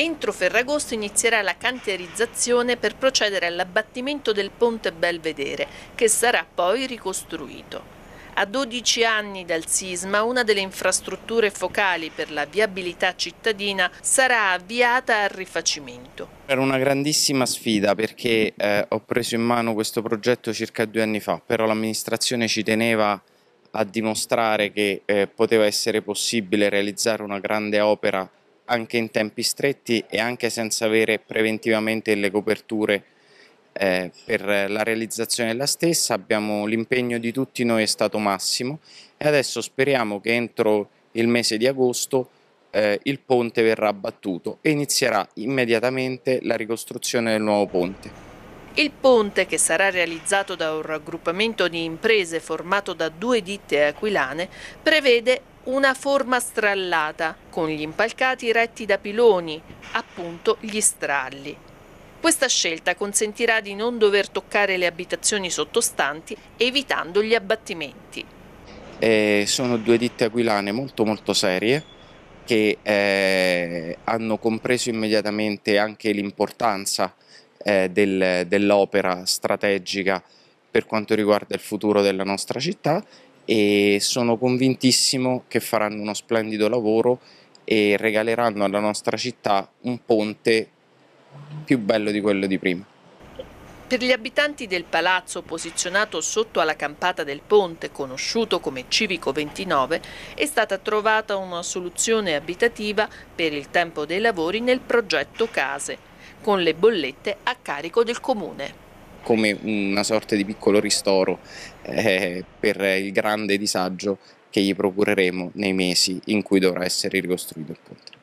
Entro Ferragosto inizierà la cantierizzazione per procedere all'abbattimento del ponte Belvedere, che sarà poi ricostruito. A 12 anni dal sisma, una delle infrastrutture focali per la viabilità cittadina sarà avviata al rifacimento. Era una grandissima sfida perché eh, ho preso in mano questo progetto circa due anni fa, però l'amministrazione ci teneva a dimostrare che eh, poteva essere possibile realizzare una grande opera anche in tempi stretti e anche senza avere preventivamente le coperture eh, per la realizzazione della stessa. Abbiamo l'impegno di tutti noi è stato massimo e adesso speriamo che entro il mese di agosto eh, il ponte verrà abbattuto e inizierà immediatamente la ricostruzione del nuovo ponte. Il ponte, che sarà realizzato da un raggruppamento di imprese formato da due ditte aquilane, prevede una forma strallata, con gli impalcati retti da piloni, appunto gli stralli. Questa scelta consentirà di non dover toccare le abitazioni sottostanti, evitando gli abbattimenti. Eh, sono due ditte aquilane molto molto serie, che eh, hanno compreso immediatamente anche l'importanza eh, del, dell'opera strategica per quanto riguarda il futuro della nostra città e sono convintissimo che faranno uno splendido lavoro e regaleranno alla nostra città un ponte più bello di quello di prima. Per gli abitanti del palazzo posizionato sotto alla campata del ponte, conosciuto come Civico 29, è stata trovata una soluzione abitativa per il tempo dei lavori nel progetto Case con le bollette a carico del comune. Come una sorta di piccolo ristoro eh, per il grande disagio che gli procureremo nei mesi in cui dovrà essere ricostruito il ponte.